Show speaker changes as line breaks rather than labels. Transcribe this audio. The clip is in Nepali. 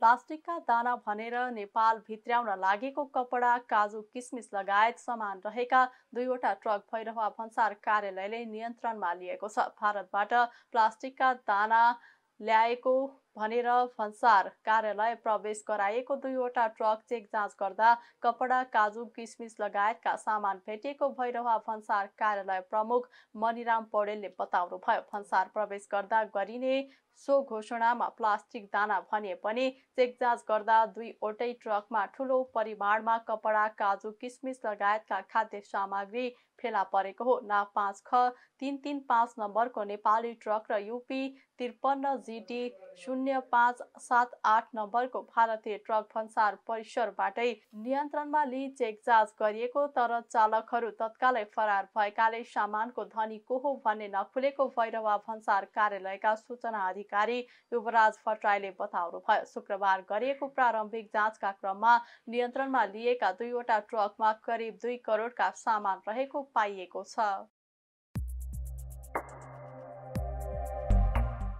प्लास्टिकका दाना भनेर नेपाल भित्र्याउन लागेको कपडा काजु किसमिस लगायत सामान रहेका दुईवटा ट्रक भैरवा भन्सार कार्यालयले नियन्त्रणमा लिएको छ भारतबाट प्लास्टिकका दाना ल्याएको भनेर फन्सार कार्यालय प्रवेश गराएको दुईवटा ट्रक चेक जाँच गर्दा कपडा काजु किसमिस लगायतका सामान भेटिएको भैरवा फन्सार कार्यालय प्रमुख मणिराम पौडेलले बताउनुभयो फन्सार प्रवेश गर्दा गरिने सो घोषणामा प्लास्टिक दाना भने पनि चेक जाँच गर्दा दुईवटै ट्रकमा ठुलो परिमाणमा कपडा काजु किसमिस लगायतका खाद्य सामग्री फेला परेको हो ना पाँच ख तिन तिन पाँच नम्बरको नेपाली ट्रक र युपी त्रिपन्न जिटी शून्य शून्य पाँच सात आठ नम्बरको भारतीय ट्रक भन्सार परिसरबाटै नियन्त्रणमा लिई चेक जाँच गरिएको तर चालकहरू तत्कालै फरार भएकाले सामानको धनी को हो भन्ने नखुलेको भैरवा भन्सार कार्यालयका सूचना अधिकारी युवराज भट्टराईले बताउनुभयो शुक्रबार गरिएको प्रारम्भिक जाँचका क्रममा नियन्त्रणमा लिएका दुईवटा ट्रकमा करिब दुई करोडका सामान रहेको पाइएको छ